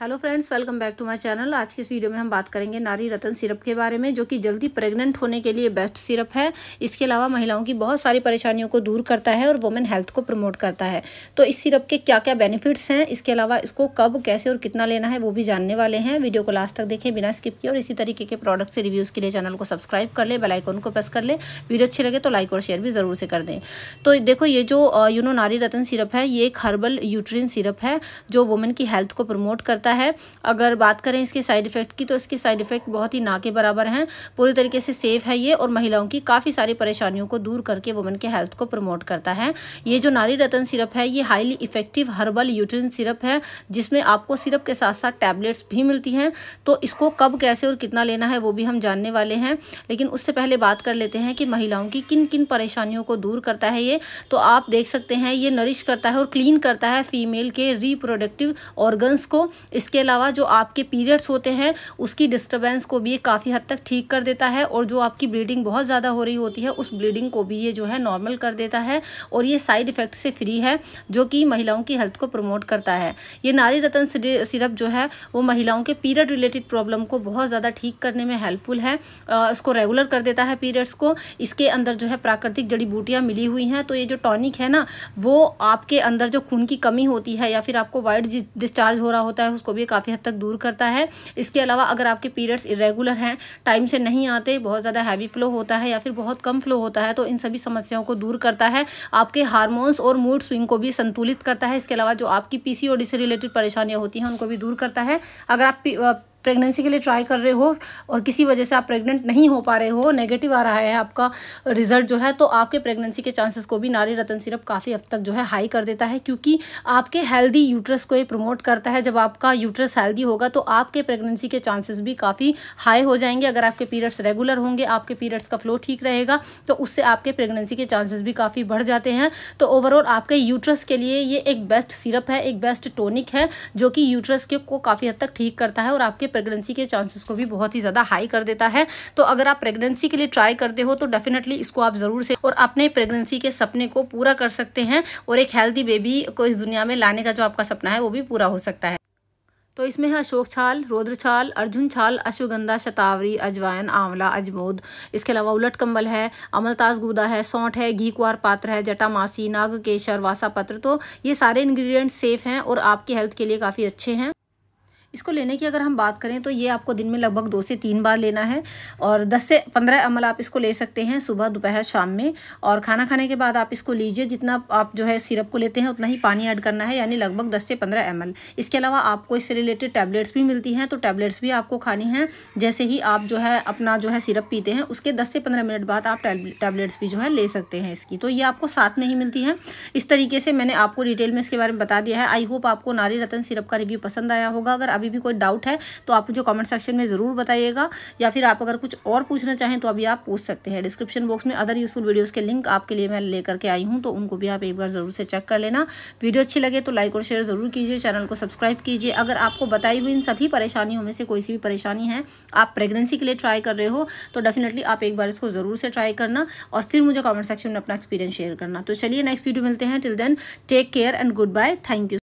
hello friends welcome back to my channel आज के इस वीडियो में हम बात करेंगे नारी रतन सिरप के बारे में जो कि जल्दी प्रेग्नेंट होने के लिए बेस्ट सिरप है इसके अलावा महिलाओं की बहुत सारी परेशानियों को दूर करता है और वुमेन हेल्थ को प्रमोट करता है तो इस सिरप के क्या क्या बेनिफिट्स हैं इसके अलावा इसको कब कैसे और कितना लेना है वो भी जानने वाले हैं वीडियो को लास्ट तक देखें बिना स्किप किए और इसी तरीके के प्रोडक्ट से रिव्यूज़ के लिए चैनल को सब्सक्राइब कर ले बेलाइकोन को प्रेस कर ले वीडियो अच्छी लगे तो लाइक और शेयर भी ज़रूर से कर दें तो देखो ये जो यूनो uh, नारी रतन सिरप है ये एक हर्बल यूट्रीन सिरप है जो वुमेन की हेल्थ को प्रमोट करता जाता है अगर बात करें इसके साइड इफ़ेक्ट की तो इसके साइड इफ़ेक्ट बहुत ही ना के बराबर हैं पूरी तरीके से सेफ़ है ये और महिलाओं की काफ़ी सारी परेशानियों को दूर करके वुमेन के हेल्थ को प्रमोट करता है ये जो नारी रतन सिरप है ये highly effective herbal uterine syrup है जिसमें आपको सिरप के साथ साथ टैबलेट्स भी मिलती हैं तो इसको कब कैसे और कितना लेना है वो भी हम जानने वाले हैं लेकिन उससे पहले बात कर लेते हैं कि महिलाओं की किन किन परेशानियों को दूर करता है ये तो आप देख सकते हैं ये नरिश करता है और क्लीन करता है फीमेल के रिप्रोडक्टिव ऑर्गन्स को इसके अलावा जो आपके पीरियड्स होते हैं उसकी डिस्टर्बेंस को भी ये काफ़ी हद तक ठीक कर देता है और जो आपकी ब्लीडिंग बहुत ज़्यादा हो रही होती है उस ब्लीडिंग को भी ये जो है नॉर्मल कर देता है और ये साइड इफ़ेक्ट से फ्री है जो कि महिलाओं की हेल्थ को प्रमोट करता है ये नारी रतन सिरप जो है वो महिलाओं के पीरियड रिलेटेड प्रॉब्लम को बहुत ज़्यादा ठीक करने में हेल्पफुल है इसको रेगुलर कर देता है पीरियड्स को इसके अंदर जो है प्राकृतिक जड़ी बूटियाँ मिली हुई हैं तो ये जो टॉनिक है ना वो आपके अंदर जो खून की कमी होती है या फिर आपको वाइट डिस्चार्ज हो रहा होता है उसको भी काफ़ी हद तक दूर करता है इसके अलावा अगर आपके पीरियड्स इरेगुलर हैं टाइम से नहीं आते बहुत ज़्यादा हैवी फ्लो होता है या फिर बहुत कम फ्लो होता है तो इन सभी समस्याओं को दूर करता है आपके हार्मोन्स और मूड स्विंग को भी संतुलित करता है इसके अलावा जो आपकी पी से रिलेटेड परेशानियाँ होती हैं उनको भी दूर करता है अगर आप प्रेगनेंसी के लिए ट्राई कर रहे हो और किसी वजह से आप प्रेग्नेंट नहीं हो पा रहे हो नेगेटिव आ रहा है आपका रिजल्ट जो है तो आपके प्रेगनेंसी के चांसेस को भी नारी रतन सिरप काफ़ी हद तक जो है हाई कर देता है क्योंकि आपके हेल्दी यूट्रस को ये प्रमोट करता है जब आपका यूट्रस हेल्दी होगा तो आपके प्रेगनेंसी के चांसेस भी काफ़ी हाई हो जाएंगे अगर आपके पीरियड्स रेगुलर होंगे आपके पीरियड्स का फ्लो ठीक रहेगा तो उससे आपके प्रेगनेंसी के चांसेस भी काफ़ी बढ़ जाते हैं तो ओवरऑल आपके यूट्रस के लिए ये एक बेस्ट सिरप है एक बेस्ट टोनिक है जो कि यूट्रस के को काफ़ी हद तक ठीक करता है और आपके प्रेगनेंसी के चांसेस को भी बहुत ही ज़्यादा हाई कर देता है तो अगर आप प्रेगनेंसी के लिए ट्राई करते हो तो डेफिनेटली इसको आप ज़रूर से और अपने प्रेगनेंसी के सपने को पूरा कर सकते हैं और एक हेल्दी बेबी को इस दुनिया में लाने का जो आपका सपना है वो भी पूरा हो सकता है तो इसमें है अशोक छाल रोद्र छाल अर्जुन छाल अश्वगंधा शतावरी अजवाइन आंवला अजमोद इसके अलावा उलट कंबल है अमलताज गुदा है सौंठ है घी कुआर पात्र है जटा मासी नाग केशर वासा पत्र तो ये सारे इंग्रेडिएंट्स सेफ हैं और आपकी हेल्थ के लिए काफ़ी अच्छे हैं इसको लेने की अगर हम बात करें तो ये आपको दिन में लगभग दो से तीन बार लेना है और दस से पंद्रह अमल आप इसको ले सकते हैं सुबह दोपहर शाम में और खाना खाने के बाद आप इसको लीजिए जितना आप जो है सिरप को लेते हैं उतना ही पानी ऐड करना है यानी लगभग दस से पंद्रह एम इसके अलावा आपको इससे रिलेटेड टैबलेट्स भी मिलती हैं तो टैबलेट्स भी आपको खानी हैं जैसे ही आप जो है अपना जो है सिरप पीते हैं उसके दस से पंद्रह मिनट बाद आप टैबलेट्स भी जो है ले सकते हैं इसकी तो ये आपको साथ में ही मिलती है इस तरीके से मैंने आपको डिटेल में इसके बारे में बता दिया है आई होप आपको नारी रतन सिरप का रिव्यू पसंद आया होगा अगर अभी अभी भी कोई डाउट है तो आप मुझे कॉमेंट सेक्शन में ज़रूर बताइएगा या फिर आप अगर कुछ और पूछना चाहें तो अभी आप पूछ सकते हैं डिस्क्रिप्शन बॉक्स में अदर यूज़फुल वीडियोज़ के लिंक आपके लिए मैं लेकर के आई हूँ तो उनको भी आप एक बार ज़रूर से चेक कर लेना वीडियो अच्छी लगे तो लाइक और शेयर ज़रूर कीजिए चैनल को सब्सक्राइब कीजिए अगर आपको बताई हुई इन सभी परेशानियों में से कोई सी भी परेशानी है आप प्रेगनेंसी के लिए ट्राई कर रहे हो तो डेफिनेटली आप एक बार इसको ज़रूर से ट्राई करना और फिर मुझे कॉमेंट सेक्शन में अपना एक्सपीरियंस शेयर करना तो चलिए नेक्स्ट वीडियो मिलते हैं till then take care and good bye thank you